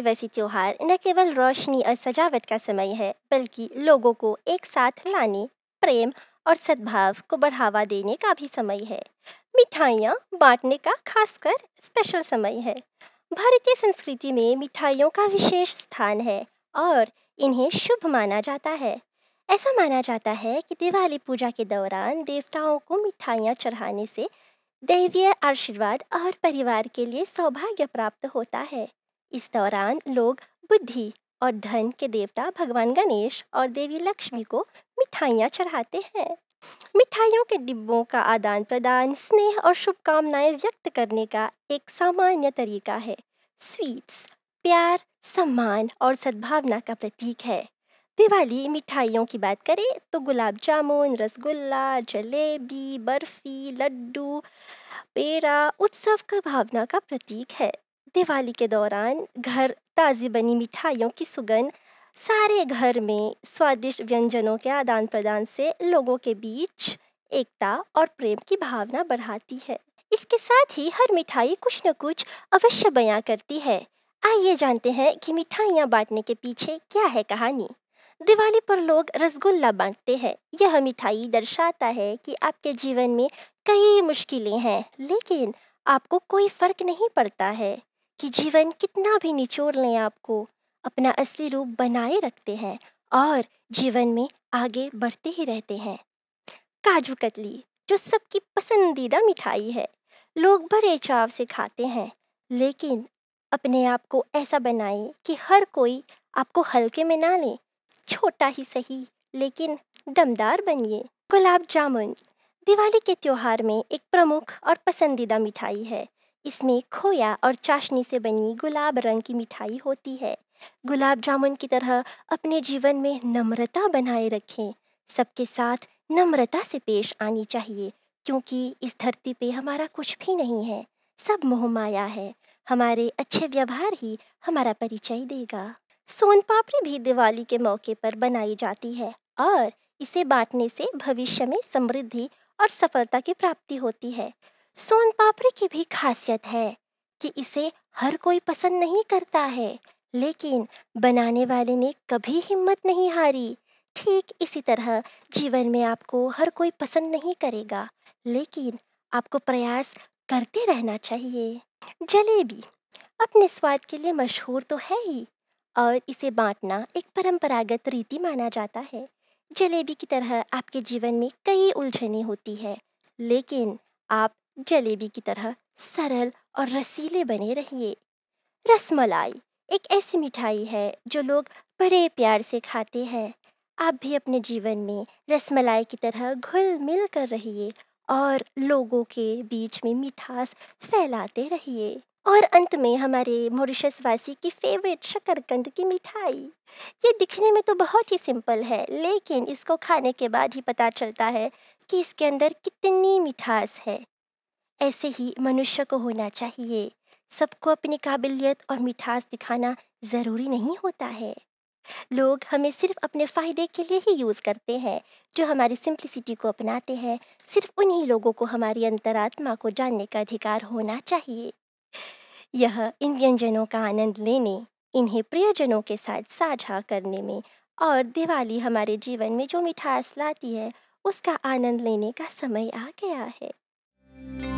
diversity त्यौहार न केवल रोशनी और सजावट का समय है बल्कि लोगों को एक साथ लाने प्रेम और सद्भाव को बढ़ावा देने का भी समय है मिठाइयाँ बांटने का खासकर स्पेशल समय है भारतीय संस्कृति में मिठाइयों का विशेष स्थान है और इन्हें शुभ माना जाता है ऐसा माना जाता है कि दिवाली पूजा के दौरान देवताओं को मिठाइयाँ चढ़ाने से दैवीय आशीर्वाद और परिवार के लिए सौभाग्य प्राप्त होता है इस दौरान लोग बुद्धि और धन के देवता भगवान गणेश और देवी लक्ष्मी को मिठाइयाँ चढ़ाते हैं मिठाइयों के डिब्बों का आदान प्रदान स्नेह और शुभकामनाएं व्यक्त करने का एक सामान्य तरीका है स्वीट्स प्यार सम्मान और सद्भावना का प्रतीक है दिवाली मिठाइयों की बात करें तो गुलाब जामुन रसगुल्ला जलेबी बर्फी लड्डू पेड़ा उत्सव का भावना का प्रतीक है दिवाली के दौरान घर ताज़ी बनी मिठाइयों की सुगंध सारे घर में स्वादिष्ट व्यंजनों के आदान प्रदान से लोगों के बीच एकता और प्रेम की भावना बढ़ाती है इसके साथ ही हर मिठाई कुछ न कुछ अवश्य बयां करती है आइए जानते हैं कि मिठाइयाँ बांटने के पीछे क्या है कहानी दिवाली पर लोग रसगुल्ला बांटते हैं यह मिठाई दर्शाता है कि आपके जीवन में कई मुश्किलें हैं लेकिन आपको कोई फर्क नहीं पड़ता है कि जीवन कितना भी निचोड़ लें आपको अपना असली रूप बनाए रखते हैं और जीवन में आगे बढ़ते ही रहते हैं काजू कतली जो सबकी पसंदीदा मिठाई है लोग बड़े चाव से खाते हैं लेकिन अपने आप को ऐसा बनाएं कि हर कोई आपको हल्के में ना ले छोटा ही सही लेकिन दमदार बनिए गुलाब जामुन दिवाली के त्यौहार में एक प्रमुख और पसंदीदा मिठाई है इसमें खोया और चाशनी से बनी गुलाब रंग की मिठाई होती है गुलाब जामुन की तरह अपने जीवन में नम्रता बनाए रखें सबके साथ नम्रता से पेश आनी चाहिए क्योंकि इस धरती पे हमारा कुछ भी नहीं है सब मोहमाया है हमारे अच्छे व्यवहार ही हमारा परिचय देगा सोन पापड़ी भी दिवाली के मौके पर बनाई जाती है और इसे बांटने से भविष्य में समृद्धि और सफलता की प्राप्ति होती है सोन पापड़ी की भी खासियत है कि इसे हर कोई पसंद नहीं करता है लेकिन बनाने वाले ने कभी हिम्मत नहीं हारी ठीक इसी तरह जीवन में आपको हर कोई पसंद नहीं करेगा लेकिन आपको प्रयास करते रहना चाहिए जलेबी अपने स्वाद के लिए मशहूर तो है ही और इसे बांटना एक परंपरागत रीति माना जाता है जलेबी की तरह आपके जीवन में कई उलझने होती है लेकिन आप जलेबी की तरह सरल और रसीले बने रहिए रसमलाई एक ऐसी मिठाई है जो लोग बड़े प्यार से खाते हैं आप भी अपने जीवन में रसमलाई की तरह घुल मिल कर रहिए और लोगों के बीच में मिठास फैलाते रहिए और अंत में हमारे मॉरिशस वासी की फेवरेट शकरकंद की मिठाई ये दिखने में तो बहुत ही सिंपल है लेकिन इसको खाने के बाद ही पता चलता है कि इसके अंदर कितनी मिठास है ऐसे ही मनुष्य को होना चाहिए सबको अपनी काबिलियत और मिठास दिखाना ज़रूरी नहीं होता है लोग हमें सिर्फ अपने फ़ायदे के लिए ही यूज़ करते हैं जो हमारी सिंप्लिसिटी को अपनाते हैं सिर्फ उन्हीं लोगों को हमारी अंतरात्मा को जानने का अधिकार होना चाहिए यह इन व्यंजनों का आनंद लेने इन्हें प्रियजनों के साथ साझा करने में और दिवाली हमारे जीवन में जो मिठास लाती है उसका आनंद लेने का समय आ गया है